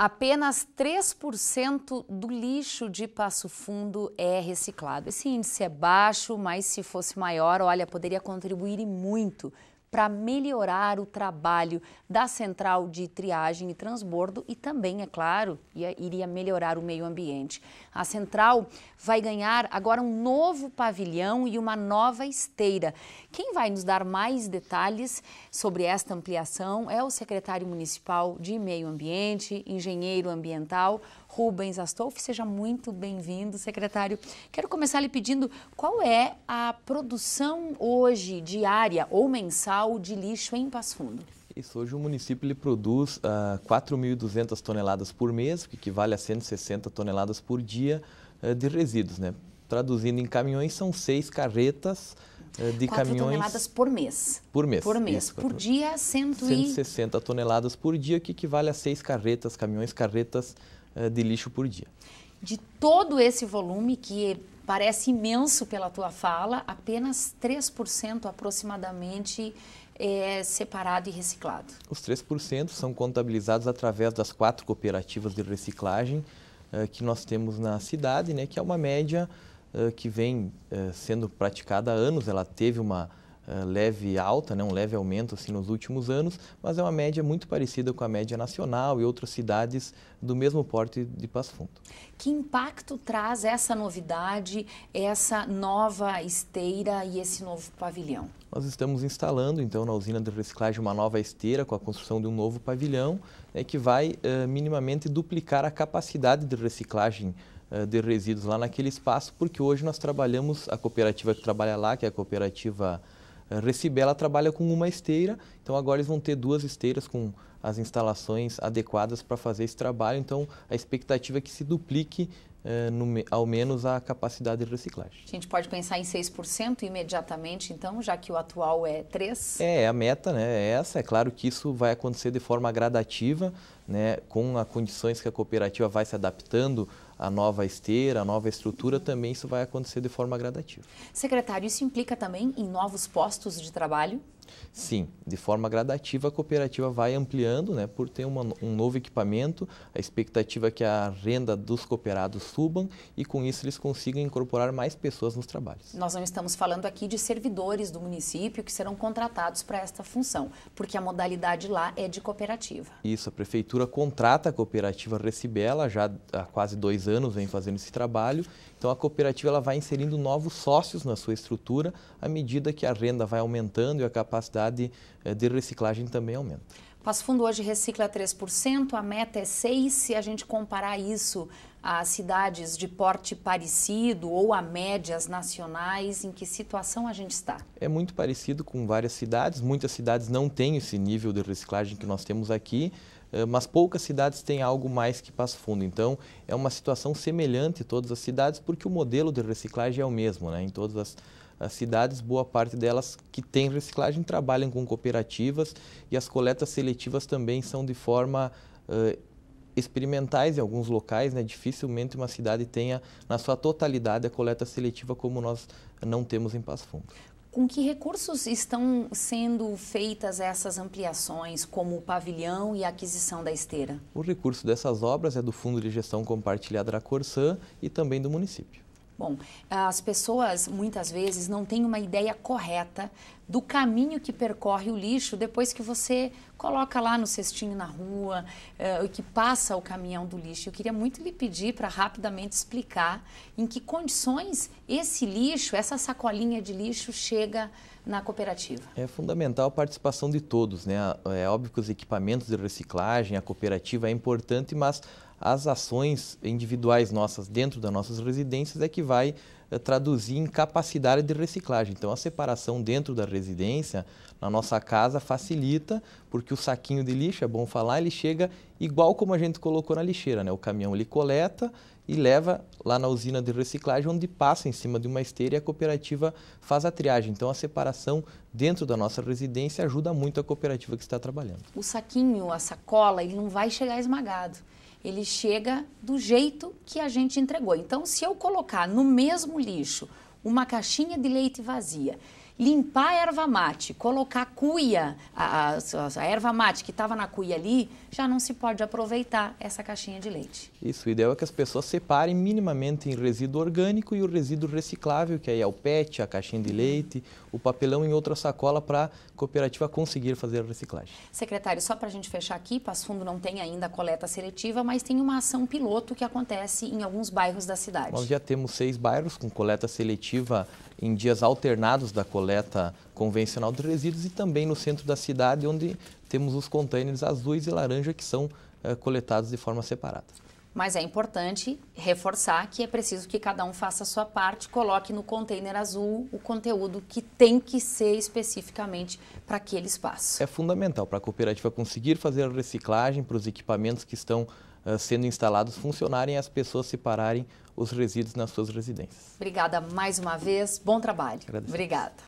Apenas 3% do lixo de Passo Fundo é reciclado. Esse índice é baixo, mas se fosse maior, olha, poderia contribuir e muito para melhorar o trabalho da central de triagem e transbordo e também, é claro, iria melhorar o meio ambiente. A central vai ganhar agora um novo pavilhão e uma nova esteira. Quem vai nos dar mais detalhes sobre esta ampliação é o secretário municipal de Meio Ambiente, engenheiro ambiental, Rubens Astolf, Seja muito bem-vindo, secretário. Quero começar lhe pedindo qual é a produção hoje diária ou mensal de lixo em Passo Fundo. Isso, hoje o município ele produz uh, ah, 4.200 toneladas por mês, que equivale a 160 toneladas por dia uh, de resíduos, né? Traduzindo em caminhões, são seis carretas ah, de Quatro caminhões. toneladas por mês. Por mês. Por mês. Isso, por dia, cento 160 e... toneladas por dia, que equivale a seis carretas, caminhões, carretas eh, de lixo por dia. De todo esse volume que parece imenso pela tua fala, apenas 3% aproximadamente é separado e reciclado. Os 3% são contabilizados através das quatro cooperativas de reciclagem eh, que nós temos na cidade, né, que é uma média que vem sendo praticada há anos. Ela teve uma, eh, leve alta, né, um leve aumento assim, nos últimos anos, mas é uma média muito parecida com a média nacional e outras cidades do mesmo porte de Passo Fundo. Que impacto traz essa novidade, essa nova esteira e esse novo pavilhão? Nós estamos instalando, então, na usina de reciclagem uma nova esteira com a construção de um novo pavilhão, né, que vai uh, minimamente duplicar a capacidade de reciclagem eh, de resíduos lá naquele espaço, porque hoje nós trabalhamos, a cooperativa que trabalha lá, que é a cooperativa Recibela trabalha com uma esteira, então agora eles vão ter duas esteiras com as instalações adequadas para fazer esse trabalho. Então, a expectativa é que se duplique eh, no, ao menos a capacidade de reciclagem. A gente pode pensar em 6% imediatamente, então, já que o atual é 3%? É, é, a meta né, é essa. É claro que isso vai acontecer de forma gradativa, né, com as condições que a cooperativa vai se adaptando a nova esteira, a nova estrutura, também isso vai acontecer de forma gradativa. Secretário, isso implica também em novos postos de trabalho? Sim, de forma gradativa a cooperativa vai ampliando, né, por ter uma, um novo equipamento, a expectativa é que a renda dos cooperados subam e com isso eles consigam incorporar mais pessoas nos trabalhos. Nós não estamos falando aqui de servidores do município que serão contratados para esta função, porque a modalidade lá é de cooperativa. Isso, a prefeitura contrata a cooperativa Recibela, já há quase dois anos vem fazendo esse trabalho, então a cooperativa ela vai inserindo novos sócios na sua estrutura à medida que a renda vai aumentando e a capacidade capacidade eh, de reciclagem também aumenta. Passo Fundo hoje recicla 3%, a meta é 6%. Se a gente comparar isso a cidades de porte parecido ou a médias nacionais, em que situação a gente está? É muito parecido com várias cidades. Muitas cidades não têm esse nível de reciclagem que nós temos aqui, eh, mas poucas cidades têm algo mais que Passo Fundo. Então, é uma situação semelhante em todas as cidades, porque o modelo de reciclagem é o mesmo né? em todas as as cidades, boa parte delas que tem reciclagem trabalham com cooperativas e as coletas seletivas também são de forma uh, experimentais em alguns locais, né? dificilmente uma cidade tenha na sua totalidade a coleta seletiva como nós não temos em Passo Fundo. Com que recursos estão sendo feitas essas ampliações, como o pavilhão e a aquisição da esteira? O recurso dessas obras é do Fundo de Gestão Compartilhada da Corsã e também do município. Bom, as pessoas muitas vezes não têm uma ideia correta do caminho que percorre o lixo depois que você coloca lá no cestinho na rua, uh, que passa o caminhão do lixo. Eu queria muito lhe pedir para rapidamente explicar em que condições esse lixo, essa sacolinha de lixo chega na cooperativa. É fundamental a participação de todos, né? É óbvio que os equipamentos de reciclagem, a cooperativa é importante, mas as ações individuais nossas dentro das nossas residências é que vai eh, traduzir em capacidade de reciclagem. Então, a separação dentro da residência, na nossa casa, facilita, porque o saquinho de lixo, é bom falar, ele chega igual como a gente colocou na lixeira, né? O caminhão ele coleta e leva lá na usina de reciclagem, onde passa em cima de uma esteira e a cooperativa faz a triagem. Então, a separação dentro da nossa residência ajuda muito a cooperativa que está trabalhando. O saquinho, a sacola, ele não vai chegar esmagado ele chega do jeito que a gente entregou. Então, se eu colocar no mesmo lixo uma caixinha de leite vazia limpar a erva mate, colocar cuia, a, a, a erva mate que estava na cuia ali, já não se pode aproveitar essa caixinha de leite. Isso, o ideal é que as pessoas separem minimamente em resíduo orgânico e o resíduo reciclável, que aí é o PET, a caixinha de leite, o papelão em outra sacola para a cooperativa conseguir fazer a reciclagem. Secretário, só para a gente fechar aqui, Passo Fundo não tem ainda coleta seletiva, mas tem uma ação piloto que acontece em alguns bairros da cidade. Nós já temos seis bairros com coleta seletiva em dias alternados da coleta coleta convencional dos resíduos e também no centro da cidade, onde temos os contêineres azuis e laranja que são eh, coletados de forma separada. Mas é importante reforçar que é preciso que cada um faça a sua parte, coloque no container azul o conteúdo que tem que ser especificamente para aquele espaço. É fundamental para a cooperativa conseguir fazer a reciclagem para os equipamentos que estão uh, sendo instalados funcionarem e as pessoas separarem os resíduos nas suas residências. Obrigada mais uma vez, bom trabalho. Agradeço. Obrigada.